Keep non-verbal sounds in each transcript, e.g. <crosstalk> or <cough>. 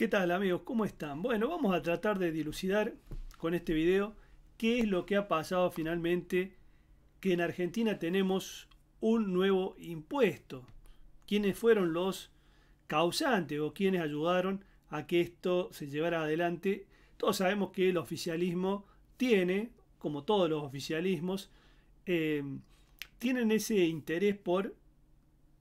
¿Qué tal amigos? ¿Cómo están? Bueno, vamos a tratar de dilucidar con este video qué es lo que ha pasado finalmente que en Argentina tenemos un nuevo impuesto. ¿Quiénes fueron los causantes o quienes ayudaron a que esto se llevara adelante? Todos sabemos que el oficialismo tiene, como todos los oficialismos, eh, tienen ese interés por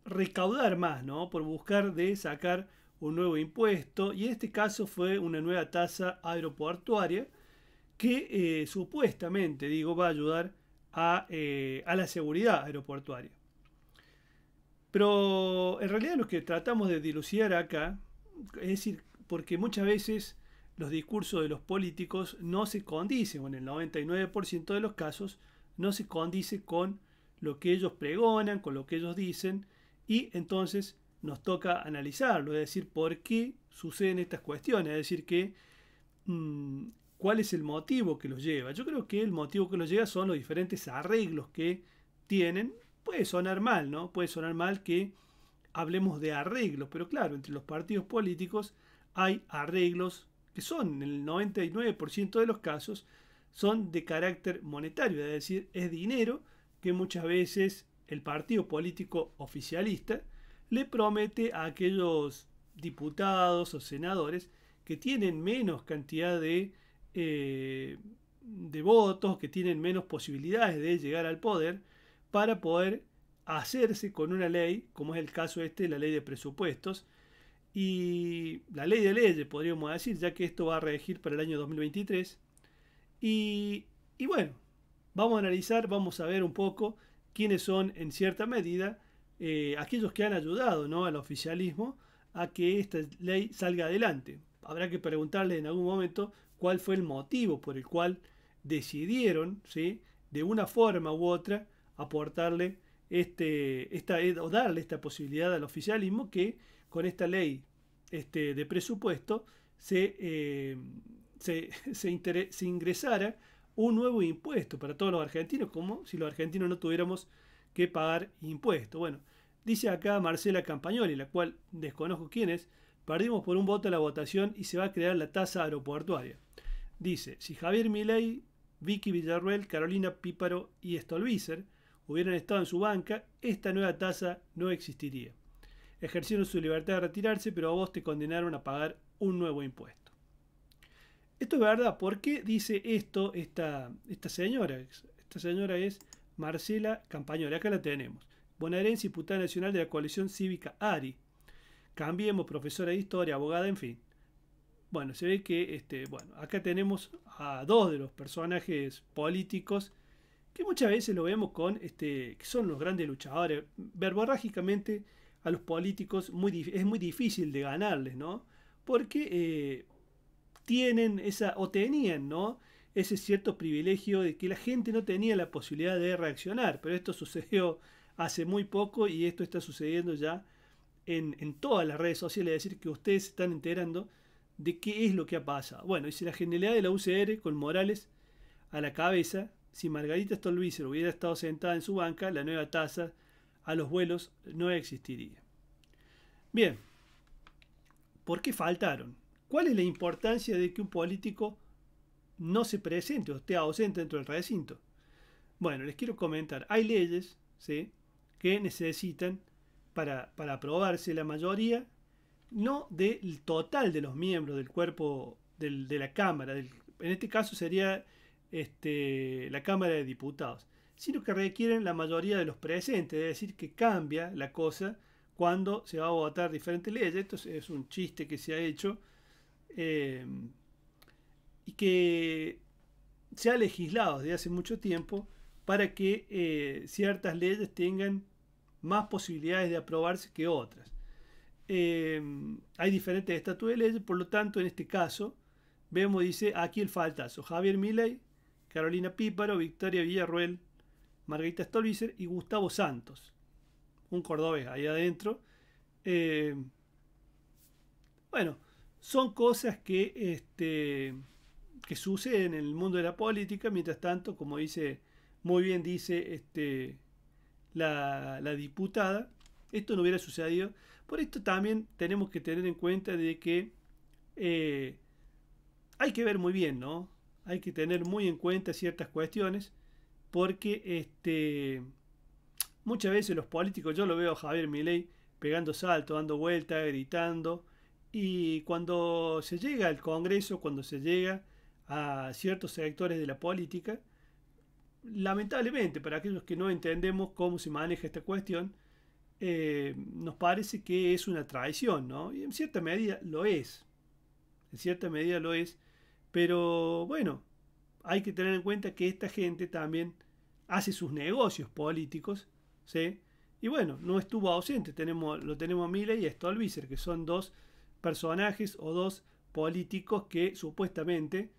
recaudar más, ¿no? Por buscar de sacar un nuevo impuesto y en este caso fue una nueva tasa aeroportuaria que eh, supuestamente, digo, va a ayudar eh, a, la seguridad aeroportuaria. Pero en realidad lo que tratamos de dilucidar acá, es decir, porque muchas veces los discursos de los políticos no se condicen, o en el 99% de los casos, no se condice con lo que ellos pregonan, con lo que ellos dicen, y entonces nos toca analizarlo, es decir, por qué suceden estas cuestiones, es decir, que mm, cuál es el motivo que los lleva. Yo creo que el motivo que los lleva son los diferentes arreglos que tienen. Puede sonar mal, ¿no? Puede sonar mal que hablemos de arreglos, pero claro, entre los partidos políticos hay arreglos que son, en el 99% de los casos, son de carácter monetario, es decir, es dinero que muchas veces el partido político oficialista le promete a aquellos diputados o senadores que tienen menos cantidad de, eh, de votos, que tienen menos posibilidades de llegar al poder, para poder hacerse con una ley, como es el caso este, la ley de presupuestos, y la ley de leyes, podríamos decir, ya que esto va a regir para el año 2023. Y, y bueno, vamos a analizar, vamos a ver un poco quiénes son en cierta medida eh, aquellos que han ayudado ¿no? al oficialismo a que esta ley salga adelante. Habrá que preguntarle en algún momento cuál fue el motivo por el cual decidieron, ¿sí? de una forma u otra, aportarle este, esta, eh, o darle esta posibilidad al oficialismo que con esta ley este, de presupuesto se, eh, <laughs> se ingresara un nuevo impuesto para todos los argentinos, como si los argentinos no tuviéramos que pagar impuestos. Bueno, dice acá Marcela Campagnoli, la cual desconozco quién es, perdimos por un voto la votación y se va a crear la tasa aeroportuaria. Dice, si Javier Milei, Vicky Villarruel, Carolina Píparo y Stolbizer hubieran estado en su banca, esta nueva tasa no existiría. Ejercieron su libertad de retirarse, pero a vos te condenaron a pagar un nuevo impuesto. Esto es verdad. ¿Por qué dice esto esta señora? Esta señora es Marcela Campañola. Acá la tenemos. Bonaerense diputada nacional de la coalición cívica ARI. Cambiemos, profesora de historia, abogada, en fin. Bueno, se ve que este, bueno, acá tenemos a dos de los personajes políticos que muchas veces lo vemos con este, que son los grandes luchadores. Verborrágicamente a los políticos es muy difícil de ganarles, ¿no? Porque eh, tienen esa, o tenían, ¿no? ese cierto privilegio de que la gente no tenía la posibilidad de reaccionar, pero esto <laughs> sucedió hace muy poco y esto está sucediendo ya en, todas las redes sociales, es decir, que ustedes se están enterando de qué es lo que ha pasado. Bueno, y si la generalidad de la UCR con Morales a la cabeza, si Margarita Stolbizer hubiera estado sentada en su banca, la nueva tasa a los vuelos no existiría. Bien, ¿por qué faltaron? ¿Cuál es la importancia de que un político no se presente o esté ausente dentro del recinto. Bueno, les quiero comentar, hay leyes ¿sí? que necesitan para, aprobarse la mayoría, no del total de los miembros del cuerpo de la Cámara, en este caso sería este, la Cámara de Diputados, sino que requieren la mayoría de los presentes, es decir, que cambia la cosa cuando se va a votar diferentes leyes. Esto es un chiste que se ha hecho. Eh, y que se ha legislado desde hace mucho tiempo para que eh, ciertas leyes tengan más posibilidades de aprobarse que otras. Eh, hay diferentes estatutos de leyes, por lo tanto, en este caso, vemos, dice, aquí el faltazo. Javier Milei, Carolina Píparo, Victoria Villarruel, Margarita Stolbizer y Gustavo Santos. Un cordobés ahí adentro. Eh, bueno, son cosas que este, que sucede en el mundo de la política. Mientras tanto, como dice, muy bien dice este, la, la diputada, esto no hubiera sucedido. Por esto también tenemos que tener en cuenta de que eh, hay que ver muy bien, ¿no? Hay que tener muy en cuenta ciertas cuestiones porque este, muchas veces los políticos, yo lo veo a Javier Milei pegando salto, dando vuelta, gritando, y cuando se llega al Congreso, cuando se llega a ciertos sectores de la política, lamentablemente para aquellos que no entendemos cómo se maneja esta cuestión, eh, nos parece que es una traición, ¿no? Y en cierta medida lo es, en cierta medida lo es, pero bueno, hay que tener en cuenta que esta gente también hace sus negocios políticos, ¿sí? Y bueno, no estuvo ausente, tenemos, lo tenemos a y a Stolbizer, que son dos personajes o dos políticos que supuestamente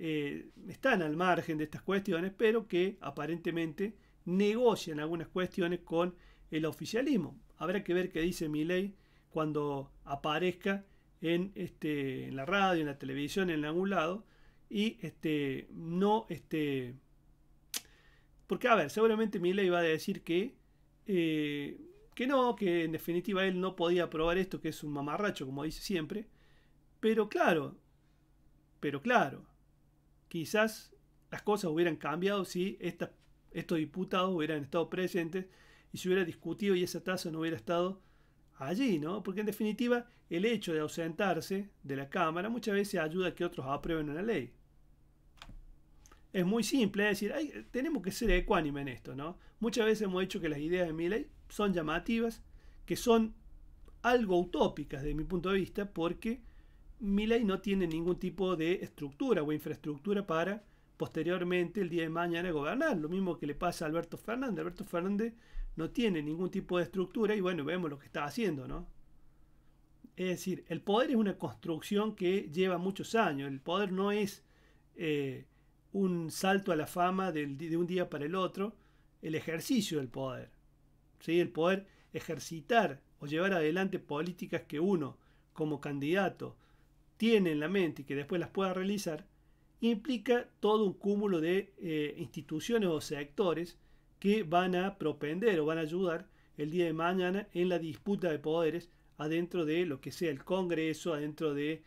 eh, están al margen de estas cuestiones, pero que aparentemente negocian algunas cuestiones con el oficialismo. Habrá que ver qué dice Milei cuando aparezca en, este, en la radio, en la televisión, en algún lado, y este, no... Este, porque, a ver, seguramente Milei va a decir que... Eh, que no, que en definitiva él no podía aprobar esto, que es un mamarracho, como dice siempre. Pero claro, pero claro, quizás las cosas hubieran cambiado si estos diputados hubieran estado presentes y se hubiera discutido y esa tasa no hubiera estado allí, ¿no? Porque en definitiva el hecho de ausentarse de la Cámara muchas veces ayuda a que otros aprueben una ley. Es muy simple es decir, tenemos que ser ecuánime en esto, ¿no? Muchas veces hemos dicho que las ideas de mi ley son llamativas, que son algo utópicas desde mi punto de vista, porque Milley no tiene ningún tipo de estructura o infraestructura para posteriormente el día de mañana gobernar. Lo mismo que le pasa a Alberto Fernández. Alberto Fernández no tiene ningún tipo de estructura y bueno, vemos lo que está haciendo, ¿no? Es decir, el poder es una construcción que lleva muchos años. El poder no es eh, un salto a la fama de un día para el otro. El ejercicio del poder. ¿sí? El poder ejercitar o llevar adelante políticas que uno, como candidato, tiene en la mente y que después las pueda realizar, implica todo un cúmulo de eh, instituciones o sectores que van a propender o van a ayudar el día de mañana en la disputa de poderes adentro de lo que sea el Congreso, adentro de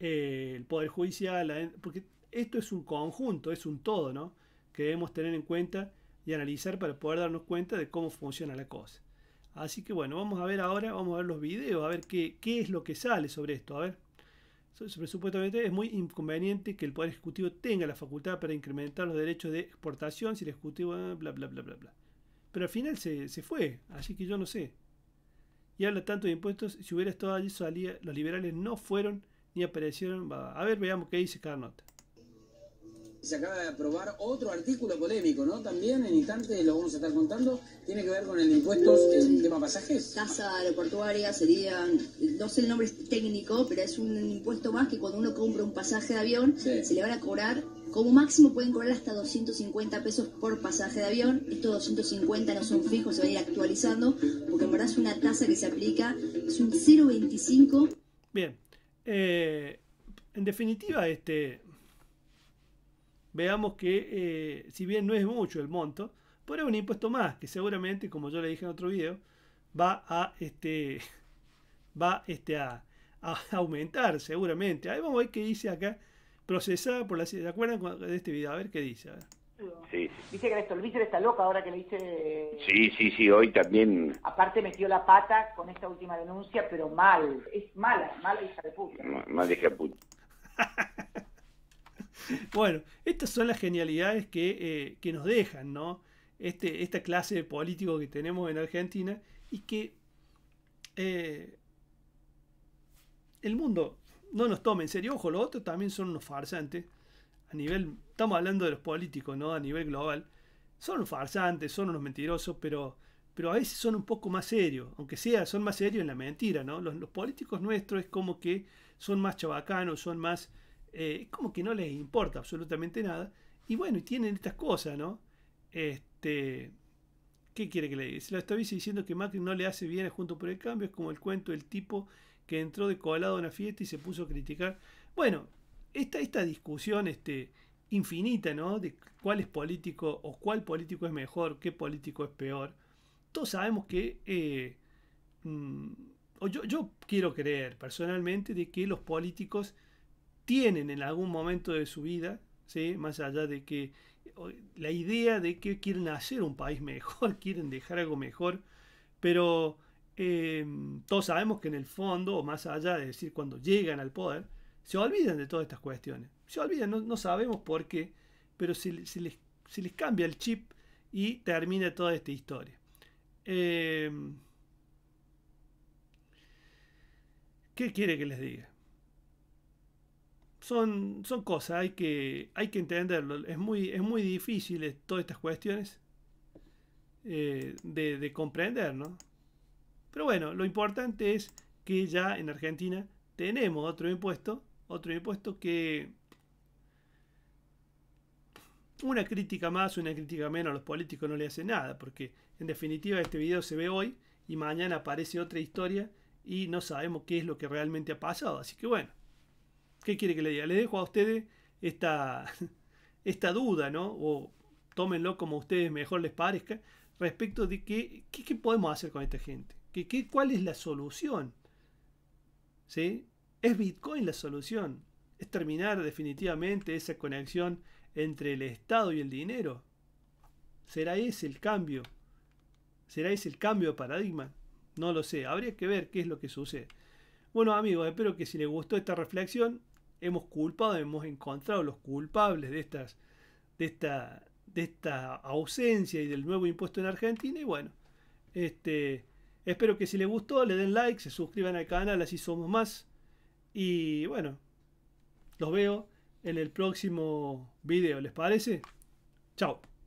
eh, Poder Judicial, porque esto es un conjunto, es un todo, ¿no? Que debemos tener en cuenta y analizar para poder darnos cuenta de cómo funciona la cosa. Así que bueno, vamos a ver ahora, vamos a ver los videos, a ver qué, qué es lo que sale sobre esto, a ver. Supuestamente es muy inconveniente que el Poder Ejecutivo tenga la facultad para incrementar los derechos de exportación si el Ejecutivo ah, bla bla bla bla bla. Pero al final se, fue, así que yo no sé. Y habla tanto de impuestos, si hubiera estado allí salía, los liberales no fueron ni aparecieron. A ver, veamos qué dice cada nota se acaba de aprobar otro artículo polémico, ¿no? También en instantes lo vamos a estar contando. Tiene que ver con el impuesto en tema pasajes. Tasa aeroportuaria sería, no sé el nombre técnico, pero es un impuesto más que cuando uno compra un pasaje de avión, se le van a cobrar, como máximo pueden cobrar hasta 250 pesos por pasaje de avión. Estos 250 no son fijos, se van a ir actualizando, porque en verdad es una tasa que se aplica, es un 0,25. Bien. Eh, en definitiva, este veamos que eh, si bien no es mucho el monto, pero es un impuesto más que seguramente, como yo le dije en otro video, va a, este, <laughs> va este, a, <laughs> aumentar seguramente. Ahí vamos a ver qué dice acá, procesada por la... ¿Se acuerdan de este video? A ver qué dice. Dice que el Víctor está loca ahora que le dice... sí, sí, sí, hoy también... Aparte metió la pata con esta última denuncia, pero mal. Es mala, mala hija de puta. más hija de <laughs> <laughs> bueno, estas son las genialidades eh, que, nos dejan, ¿no? Este, esta clase de políticos que tenemos en Argentina y que eh, el mundo no nos toma en serio. Ojo, los otros también son unos farsantes. A nivel, estamos hablando de los políticos, ¿no? A nivel global. Son unos farsantes, son unos mentirosos, pero, pero a veces son un poco más serios. Aunque sea, son más serios en la mentira, ¿no? Los, los políticos nuestros es como que son más chabacanos, son más eh, es como que no les importa absolutamente nada. Y bueno, y tienen estas cosas, ¿no? Este, ¿Qué quiere que le diga? Se lo está diciendo que Macri no le hace bien a Junto por el Cambio. Es como el cuento del tipo que entró de colado a una fiesta y se puso a criticar. Bueno, esta, esta discusión este, infinita, ¿no? De cuál es político o cuál político es mejor, qué político es peor. Todos sabemos que... Eh, mm, o yo, yo quiero creer personalmente de que los políticos tienen en algún momento de su vida, más allá de que la idea de que quieren hacer un país <laughs> mejor, quieren dejar algo mejor, pero em, todos sabemos que en el fondo, o más allá de decir cuando llegan al poder, se olvidan de todas estas cuestiones. Se olvidan, no, sabemos por qué, pero se, les, cambia el chip y termina toda esta historia. Em, ¿Qué quiere que les diga? son, cosas, hay que, hay que entenderlo. Es muy, es muy difícil todas estas cuestiones eh, de, de, comprender, ¿no? Pero bueno, lo importante es que ya en Argentina tenemos otro impuesto, otro impuesto que... Una crítica más, una crítica menos, a los políticos no le hace nada, porque en definitiva este video se ve hoy y mañana aparece otra historia y no sabemos qué es lo que realmente ha pasado. Así que bueno, ¿Qué quiere que le diga? Le dejo a ustedes esta, <laughs> esta duda, ¿no? O tómenlo como a ustedes mejor les parezca, respecto de qué, qué, podemos hacer con esta gente. ¿Qué, cuál es la solución? ¿Sí? ¿Es Bitcoin la solución? ¿Es terminar definitivamente esa conexión entre el Estado y el dinero? ¿Será ese el cambio? ¿Será ese el cambio de paradigma? No lo sé. Habría que ver qué es lo que sucede. Bueno amigos, espero que si les gustó esta reflexión, hemos culpado, hemos encontrado los culpables de, estas, de, esta, ausencia y del nuevo impuesto en Argentina. Y bueno, este, espero que si les gustó, le den like, se suscriban al canal, así somos más. Y bueno, los veo en el próximo video, ¿les parece? Chao.